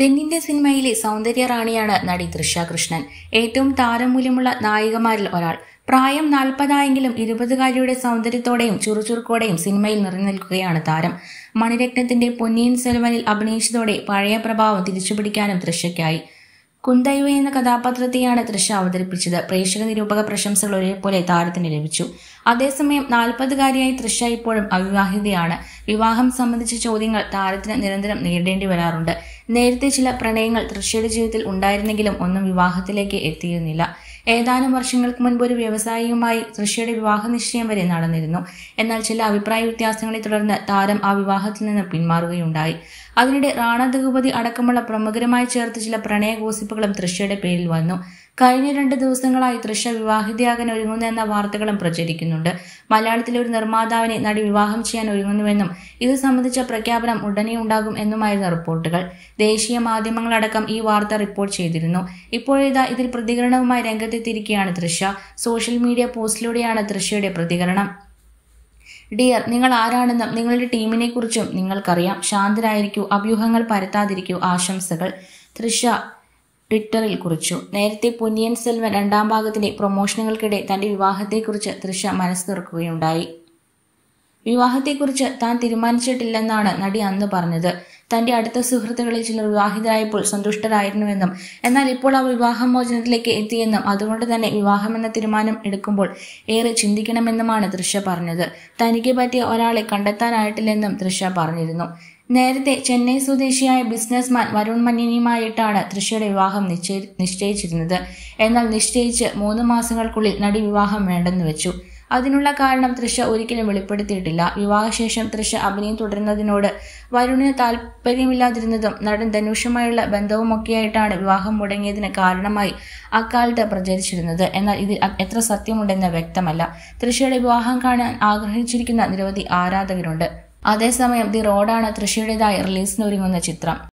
തെന്നിന്ത്യ സിനിമയിലെ സൗന്ദര്യ റാണിയാണ് നടി തൃഷ കൃഷ്ണൻ ഏറ്റവും താരമൂല്യമുള്ള നായികമാരിൽ ഒരാൾ പ്രായം നാൽപ്പതായെങ്കിലും ഇരുപതുകാരിയുടെ സൗന്ദര്യത്തോടെയും ചുറുചുറുക്കോടെയും സിനിമയിൽ നിറഞ്ഞുനിൽക്കുകയാണ് താരം മണിരത്നത്തിന്റെ പൊന്നിയൻ സെൽവനിൽ അഭിനയിച്ചതോടെ പഴയ പ്രഭാവം തിരിച്ചുപിടിക്കാനും തൃഷയ്ക്കായി കുന്തയുവ എന്ന കഥാപാത്രത്തെയാണ് തൃശ അവതരിപ്പിച്ചത് പ്രേക്ഷക നിരൂപക പ്രശംസകൾ ഒരേപോലെ താരത്തിന് ലഭിച്ചു അതേസമയം നാൽപ്പതുകാരിയായി തൃശ ഇപ്പോഴും അവിവാഹിതയാണ് വിവാഹം സംബന്ധിച്ച ചോദ്യങ്ങൾ താരത്തിന് നിരന്തരം നേരിടേണ്ടി വരാറുണ്ട് നേരത്തെ ചില പ്രണയങ്ങൾ തൃശ്ശയുടെ ജീവിതത്തിൽ ഉണ്ടായിരുന്നെങ്കിലും ഒന്നും വിവാഹത്തിലേക്ക് എത്തിയിരുന്നില്ല ഏതാനും വർഷങ്ങൾക്ക് മുൻപ് ഒരു വ്യവസായിയുമായി തൃശ്ശയുടെ വിവാഹ നിശ്ചയം വരെ നടന്നിരുന്നു എന്നാൽ ചില അഭിപ്രായ വ്യത്യാസങ്ങളെ തുടർന്ന് താരം ആ വിവാഹത്തിൽ നിന്ന് പിന്മാറുകയുണ്ടായി അതിനിടെ റാണ ദഗുപതി അടക്കമുള്ള പ്രമുഖരുമായി ചേർത്ത് ചില പ്രണയ ഗോസിപ്പുകളും തൃശ്ശയുടെ പേരിൽ വന്നു കഴിഞ്ഞ രണ്ട് ദിവസങ്ങളായി തൃഷ വിവാഹിതയാകാൻ ഒരുങ്ങുന്നു എന്ന വാർത്തകളും പ്രചരിക്കുന്നുണ്ട് മലയാളത്തിലെ ഒരു നിർമ്മാതാവിനെ നടി വിവാഹം ചെയ്യാൻ ഒരുങ്ങുന്നുവെന്നും ഇത് സംബന്ധിച്ച പ്രഖ്യാപനം ഉടനെ ഉണ്ടാകും എന്നുമായിരുന്നു റിപ്പോർട്ടുകൾ ദേശീയ മാധ്യമങ്ങളടക്കം ഈ വാർത്ത റിപ്പോർട്ട് ചെയ്തിരുന്നു ഇപ്പോഴിതാ ഇതിൽ പ്രതികരണവുമായി രംഗത്തെത്തിയിരിക്കുകയാണ് തൃഷ സോഷ്യൽ മീഡിയ പോസ്റ്റിലൂടെയാണ് തൃഷയുടെ പ്രതികരണം ഡിയർ നിങ്ങൾ ആരാണെന്നും നിങ്ങളുടെ ടീമിനെ കുറിച്ചും നിങ്ങൾക്കറിയാം ശാന്തരായിരിക്കൂ അഭ്യൂഹങ്ങൾ പരത്താതിരിക്കൂ ആശംസകൾ തൃഷ ട്വിറ്ററിൽ കുറിച്ചു നേരത്തെ പൊന്നിയൻ സെൽവൻ രണ്ടാം ഭാഗത്തിന്റെ പ്രൊമോഷനുകൾക്കിടെ തന്റെ വിവാഹത്തെക്കുറിച്ച് തൃശ മനസ്സ് തീർക്കുകയുണ്ടായി വിവാഹത്തെക്കുറിച്ച് താൻ തീരുമാനിച്ചിട്ടില്ലെന്നാണ് നടി അന്ന് പറഞ്ഞത് തന്റെ അടുത്ത സുഹൃത്തുക്കളിൽ ചിലർ വിവാഹിതരായപ്പോൾ സന്തുഷ്ടരായിരുന്നുവെന്നും എന്നാൽ ഇപ്പോൾ അവർ വിവാഹമോചനത്തിലേക്ക് എത്തിയെന്നും അതുകൊണ്ട് തന്നെ വിവാഹമെന്ന തീരുമാനം എടുക്കുമ്പോൾ ഏറെ ചിന്തിക്കണമെന്നുമാണ് തൃഷ പറഞ്ഞത് തനിക്ക് പറ്റിയ ഒരാളെ കണ്ടെത്താനായിട്ടില്ലെന്നും തൃഷ പറഞ്ഞിരുന്നു നേരത്തെ ചെന്നൈ സ്വദേശിയായ ബിസിനസ്മാൻ വരുൺ മന്യനിയുമായിട്ടാണ് ദൃശ്യയുടെ വിവാഹം നിശ്ചയി നിശ്ചയിച്ചിരുന്നത് എന്നാൽ നിശ്ചയിച്ച് മൂന്ന് മാസങ്ങൾക്കുള്ളിൽ നടി വിവാഹം വേണ്ടെന്ന് വെച്ചു അതിനുള്ള കാരണം തൃശ ഒരിക്കലും വെളിപ്പെടുത്തിയിട്ടില്ല വിവാഹശേഷം തൃശ അഭിനയം തുടരുന്നതിനോട് വരുണിന് താല്പര്യമില്ലാതിരുന്നതും നടൻ ധനുഷുമായുള്ള ബന്ധവുമൊക്കെയായിട്ടാണ് വിവാഹം മുടങ്ങിയതിന് കാരണമായി അക്കാലത്ത് പ്രചരിച്ചിരുന്നത് എന്നാൽ ഇതിൽ എത്ര സത്യമുണ്ടെന്ന് വ്യക്തമല്ല തൃശയുടെ വിവാഹം കാണാൻ ആഗ്രഹിച്ചിരിക്കുന്ന നിരവധി ആരാധകരുണ്ട് അതേസമയം ദി റോഡാണ് തൃശയുടേതായി റിലീസിനൊരുങ്ങുന്ന ചിത്രം